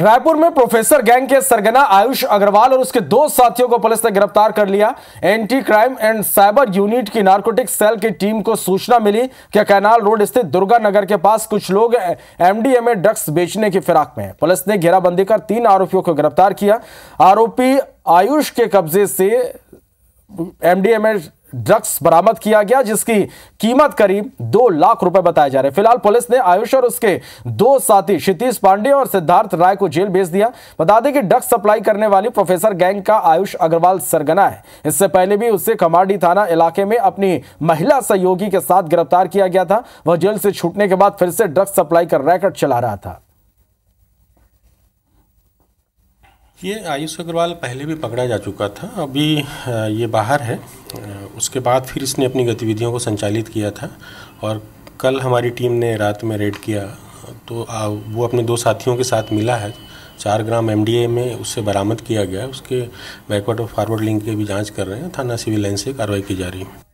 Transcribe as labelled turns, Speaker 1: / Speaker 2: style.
Speaker 1: रायपुर में professor gang के सरगना आयुष अग्रवाल और उसके दो साथियों को पुलिस ने गिरफ्तार कर लिया anti crime and cyber unit की नारकोटिक सेल की टीम को सूचना मिली कि कैनाल रोड स्थित दुर्गा नगर के पास कुछ लोग एमडीएमए ड्रग्स बेचने की फिराक में हैं पुलिस ने घेराबंदी कर तीन आरोपियों को गिरफ्तार किया आरोपी आयुष के कब्जे से एमडीएमए ड्रग्स बरामद किया गया जिसकी कीमत करीब दो लाख रुपए बताए जा रहे हैं फिलहाल पुलिस ने आयुष और उसके दो साथी क्षितिश पांडे और सिद्धार्थ राय को जेल भेज दिया बता दें कि ड्रग्स सप्लाई करने वाली प्रोफेसर गैंग का आयुष अग्रवाल सरगना है इससे पहले भी उसे कमाडी थाना इलाके में अपनी महिला सहयोगी के साथ गिरफ्तार किया गया था वह जेल से छूटने के बाद फिर से ड्रग्स सप्लाई कर रैकेट चला रहा था
Speaker 2: ये आयुष अग्रवाल पहले भी पकड़ा जा चुका था अभी ये बाहर है उसके बाद फिर इसने अपनी गतिविधियों को संचालित किया था और कल हमारी टीम ने रात में रेड किया तो आ, वो अपने दो साथियों के साथ मिला है चार ग्राम एमडीए में उससे बरामद किया गया उसके बैकवर्ड और फॉरवर्ड लिंक की भी जांच कर रहे हैं थाना सिविल लाइन से कार्रवाई की जा रही है